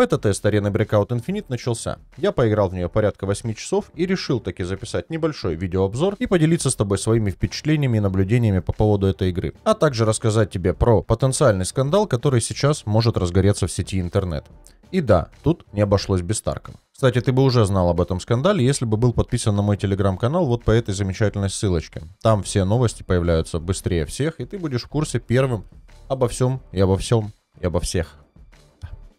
Бета-тест арены Breakout Infinite начался. Я поиграл в нее порядка 8 часов и решил таки записать небольшой видеообзор и поделиться с тобой своими впечатлениями и наблюдениями по поводу этой игры, а также рассказать тебе про потенциальный скандал, который сейчас может разгореться в сети интернет. И да, тут не обошлось без Старкова. Кстати, ты бы уже знал об этом скандале, если бы был подписан на мой телеграм-канал вот по этой замечательной ссылочке. Там все новости появляются быстрее всех, и ты будешь в курсе первым обо всем и обо всем и обо всех.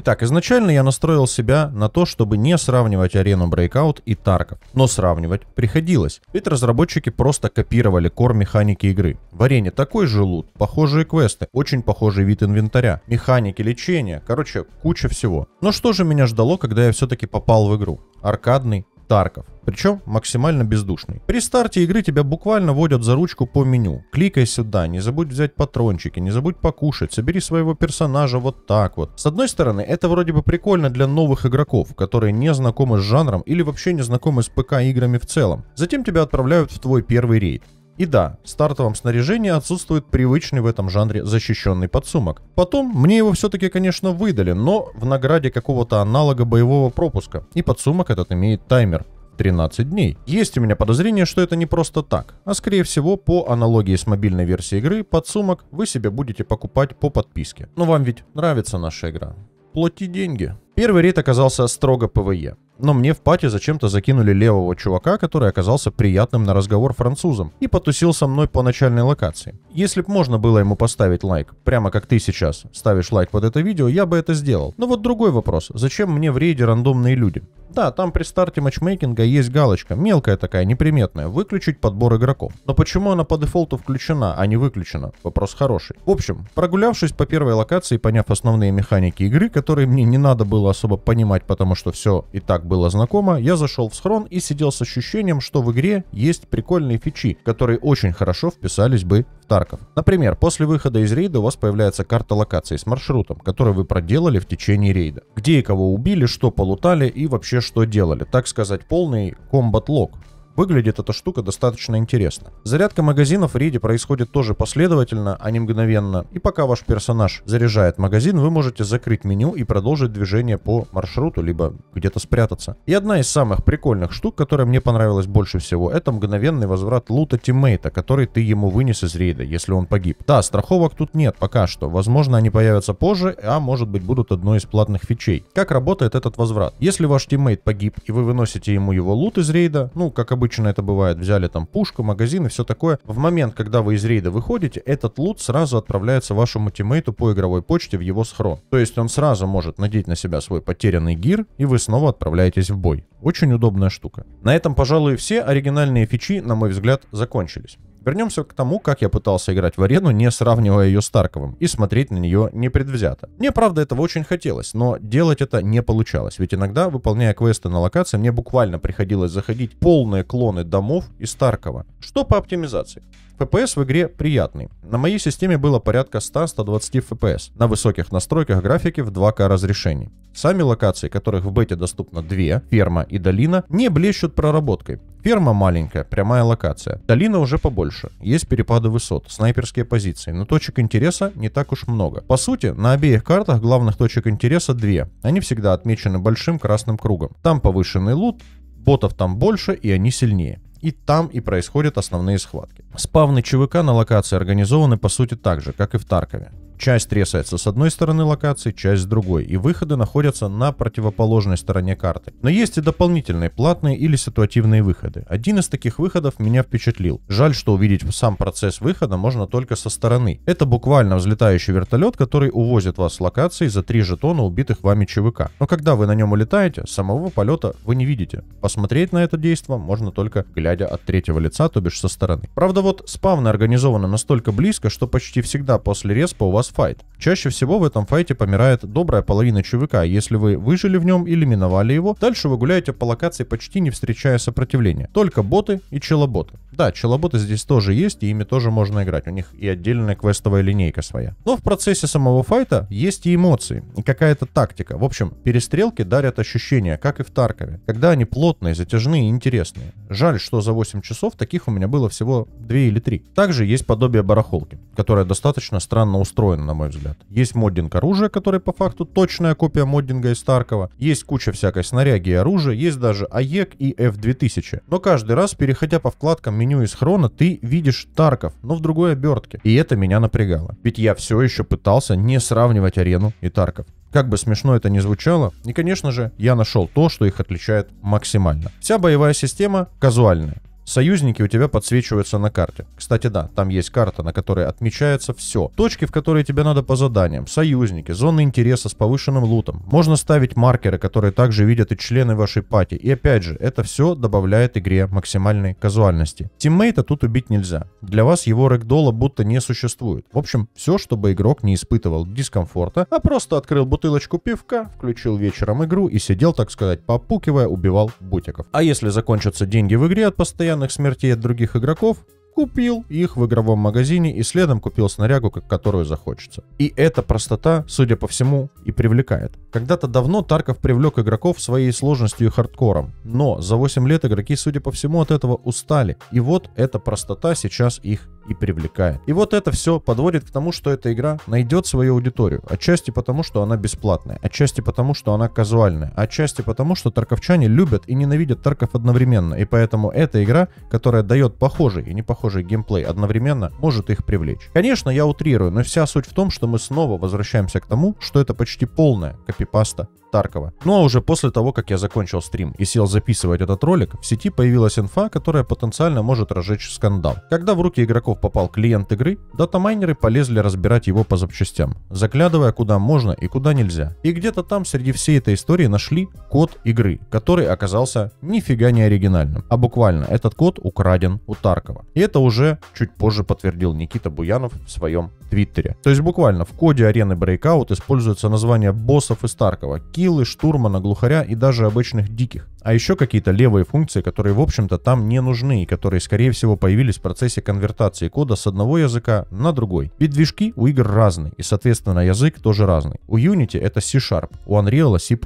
Итак, изначально я настроил себя на то, чтобы не сравнивать арену Breakout и Тарков, но сравнивать приходилось, ведь разработчики просто копировали кор механики игры. В арене такой же лут, похожие квесты, очень похожий вид инвентаря, механики лечения, короче, куча всего. Но что же меня ждало, когда я все-таки попал в игру? Аркадный Тарков. Причем максимально бездушный. При старте игры тебя буквально водят за ручку по меню. Кликай сюда, не забудь взять патрончики, не забудь покушать, собери своего персонажа вот так вот. С одной стороны, это вроде бы прикольно для новых игроков, которые не знакомы с жанром или вообще не знакомы с ПК играми в целом. Затем тебя отправляют в твой первый рейд. И да, в стартовом снаряжении отсутствует привычный в этом жанре защищенный подсумок. Потом, мне его все-таки, конечно, выдали, но в награде какого-то аналога боевого пропуска. И подсумок этот имеет таймер. 13 дней. Есть у меня подозрение, что это не просто так, а скорее всего по аналогии с мобильной версией игры подсумок вы себе будете покупать по подписке. Но вам ведь нравится наша игра. Плати деньги. Первый рейд оказался строго ПВЕ, но мне в пати зачем-то закинули левого чувака, который оказался приятным на разговор французом и потусил со мной по начальной локации. Если б можно было ему поставить лайк, прямо как ты сейчас ставишь лайк под это видео, я бы это сделал. Но вот другой вопрос, зачем мне в рейде рандомные люди? Да, там при старте матчмейкинга есть галочка, мелкая такая, неприметная, выключить подбор игроков. Но почему она по дефолту включена, а не выключена? Вопрос хороший. В общем, прогулявшись по первой локации и поняв основные механики игры, которые мне не надо было было особо понимать, потому что все и так было знакомо, я зашел в схрон и сидел с ощущением, что в игре есть прикольные фичи, которые очень хорошо вписались бы в Тарков. Например, после выхода из рейда у вас появляется карта локации с маршрутом, который вы проделали в течение рейда. Где и кого убили, что полутали и вообще что делали. Так сказать, полный комбат-лог. Выглядит эта штука достаточно интересно. Зарядка магазинов в рейде происходит тоже последовательно, а не мгновенно. И пока ваш персонаж заряжает магазин, вы можете закрыть меню и продолжить движение по маршруту, либо где-то спрятаться. И одна из самых прикольных штук, которая мне понравилась больше всего, это мгновенный возврат лута тиммейта, который ты ему вынес из рейда, если он погиб. Да, страховок тут нет пока что. Возможно, они появятся позже, а может быть будут одной из платных фичей. Как работает этот возврат? Если ваш тиммейт погиб и вы выносите ему его лут из рейда, ну, как обычно, обычно это бывает, взяли там пушку, магазин и все такое. В момент, когда вы из рейда выходите, этот лут сразу отправляется вашему тиммейту по игровой почте в его схрон. То есть он сразу может надеть на себя свой потерянный гир, и вы снова отправляетесь в бой. Очень удобная штука. На этом, пожалуй, все оригинальные фичи, на мой взгляд, закончились. Вернемся к тому, как я пытался играть в арену, не сравнивая ее с Тарковым, и смотреть на нее непредвзято. Мне, правда, этого очень хотелось, но делать это не получалось, ведь иногда, выполняя квесты на локации, мне буквально приходилось заходить полные клоны домов из Таркова. Что по оптимизации? FPS в игре приятный. На моей системе было порядка 100-120 FPS на высоких настройках графики в 2К разрешении. Сами локации, которых в бете доступно две, ферма и долина, не блещут проработкой. Ферма маленькая, прямая локация. Долина уже побольше больше. Есть перепады высот, снайперские позиции, но точек интереса не так уж много. По сути, на обеих картах главных точек интереса две. Они всегда отмечены большим красным кругом. Там повышенный лут, ботов там больше и они сильнее и там и происходят основные схватки. Спавны ЧВК на локации организованы по сути так же, как и в Таркове часть ресается с одной стороны локации, часть с другой, и выходы находятся на противоположной стороне карты. Но есть и дополнительные платные или ситуативные выходы. Один из таких выходов меня впечатлил. Жаль, что увидеть сам процесс выхода можно только со стороны. Это буквально взлетающий вертолет, который увозит вас с локации за три жетона убитых вами ЧВК. Но когда вы на нем улетаете, самого полета вы не видите. Посмотреть на это действо можно только глядя от третьего лица, то бишь со стороны. Правда вот спавны организованы настолько близко, что почти всегда после респа у вас файт Чаще всего в этом файте помирает добрая половина чувака, если вы выжили в нем или миновали его. Дальше вы гуляете по локации, почти не встречая сопротивления. Только боты и челоботы. Да, челоботы здесь тоже есть, и ими тоже можно играть. У них и отдельная квестовая линейка своя. Но в процессе самого файта есть и эмоции, и какая-то тактика. В общем, перестрелки дарят ощущения, как и в Таркове, когда они плотные, затяжные и интересные. Жаль, что за 8 часов таких у меня было всего 2 или 3. Также есть подобие барахолки, которая достаточно странно устроена неправильно, на мой взгляд. Есть моддинг оружия, который по факту точная копия моддинга из Старкова. Есть куча всякой снаряги и оружия, есть даже АЕК и F2000. Но каждый раз, переходя по вкладкам меню из хрона, ты видишь Тарков, но в другой обертке. И это меня напрягало. Ведь я все еще пытался не сравнивать арену и Тарков. Как бы смешно это ни звучало, и, конечно же, я нашел то, что их отличает максимально. Вся боевая система казуальная союзники у тебя подсвечиваются на карте. Кстати, да, там есть карта, на которой отмечается все. Точки, в которые тебе надо по заданиям, союзники, зоны интереса с повышенным лутом. Можно ставить маркеры, которые также видят и члены вашей пати. И опять же, это все добавляет игре максимальной казуальности. Тиммейта тут убить нельзя. Для вас его рэгдола будто не существует. В общем, все, чтобы игрок не испытывал дискомфорта, а просто открыл бутылочку пивка, включил вечером игру и сидел, так сказать, попукивая, убивал бутиков. А если закончатся деньги в игре от постоянно случайных смертей от других игроков, купил их в игровом магазине и следом купил снарягу, как которую захочется. И эта простота, судя по всему, и привлекает. Когда-то давно Тарков привлек игроков своей сложностью и хардкором, но за 8 лет игроки, судя по всему, от этого устали. И вот эта простота сейчас их и привлекает. И вот это все подводит к тому, что эта игра найдет свою аудиторию. Отчасти потому, что она бесплатная, отчасти потому, что она казуальная, отчасти потому, что тарковчане любят и ненавидят тарков одновременно. И поэтому эта игра, которая дает похожий и непохожий геймплей одновременно, может их привлечь. Конечно, я утрирую, но вся суть в том, что мы снова возвращаемся к тому, что это почти полная копипаста Таркова. Ну а уже после того, как я закончил стрим и сел записывать этот ролик, в сети появилась инфа, которая потенциально может разжечь скандал. Когда в руки игроков попал клиент игры, датамайнеры полезли разбирать его по запчастям, заглядывая куда можно и куда нельзя. И где-то там среди всей этой истории нашли код игры, который оказался нифига не оригинальным, а буквально этот код украден у Таркова. И это уже чуть позже подтвердил Никита Буянов в своем твиттере. То есть буквально в коде арены Breakout используется название боссов из Таркова, хилы, штурмана, глухаря и даже обычных диких. А еще какие-то левые функции, которые, в общем-то, там не нужны и которые, скорее всего, появились в процессе конвертации кода с одного языка на другой. Ведь движки у игр разные, и, соответственно, язык тоже разный. У Unity это C-Sharp, у Unreal C++.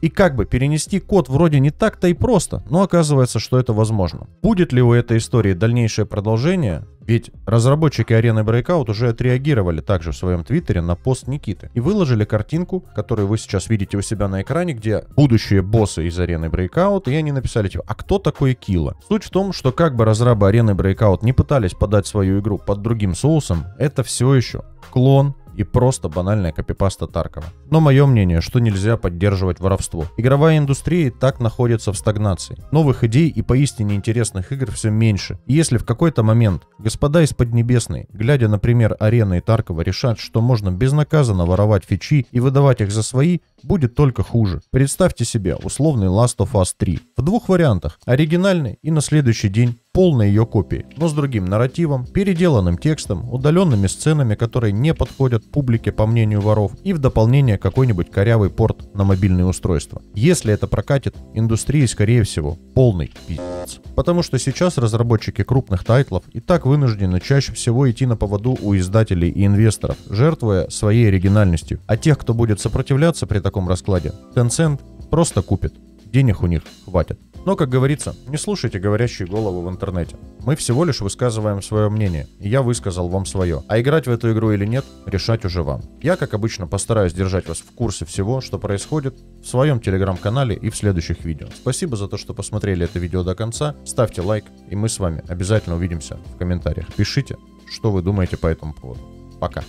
И как бы перенести код вроде не так-то и просто, но оказывается, что это возможно. Будет ли у этой истории дальнейшее продолжение? Ведь разработчики арены Breakout уже отреагировали также в своем твиттере на пост Никиты и выложили картинку, которую вы сейчас видите у себя на экране, где будущие боссы из арены Breakout, и они написали типа, а кто такой Кила? Суть в том, что как бы разрабы арены Breakout не пытались подать свою игру под другим соусом, это все еще клон и просто банальная копипаста Таркова. Но мое мнение, что нельзя поддерживать воровство. Игровая индустрия и так находится в стагнации. Новых идей и поистине интересных игр все меньше. И если в какой-то момент господа из Поднебесной, глядя, например, Арены и Таркова, решат, что можно безнаказанно воровать фичи и выдавать их за свои, будет только хуже. Представьте себе условный Last of Us 3 в двух вариантах, оригинальный и на следующий день полной ее копии, но с другим нарративом, переделанным текстом, удаленными сценами, которые не подходят публике по мнению воров, и в дополнение какой-нибудь корявый порт на мобильные устройства. Если это прокатит, индустрии скорее всего полный пиздец. Потому что сейчас разработчики крупных тайтлов и так вынуждены чаще всего идти на поводу у издателей и инвесторов, жертвуя своей оригинальностью. А тех, кто будет сопротивляться при таком раскладе, Tencent просто купит. Денег у них хватит. Но, как говорится, не слушайте говорящие головы в интернете. Мы всего лишь высказываем свое мнение, и я высказал вам свое. А играть в эту игру или нет, решать уже вам. Я, как обычно, постараюсь держать вас в курсе всего, что происходит в своем телеграм-канале и в следующих видео. Спасибо за то, что посмотрели это видео до конца. Ставьте лайк, и мы с вами обязательно увидимся в комментариях. Пишите, что вы думаете по этому поводу. Пока.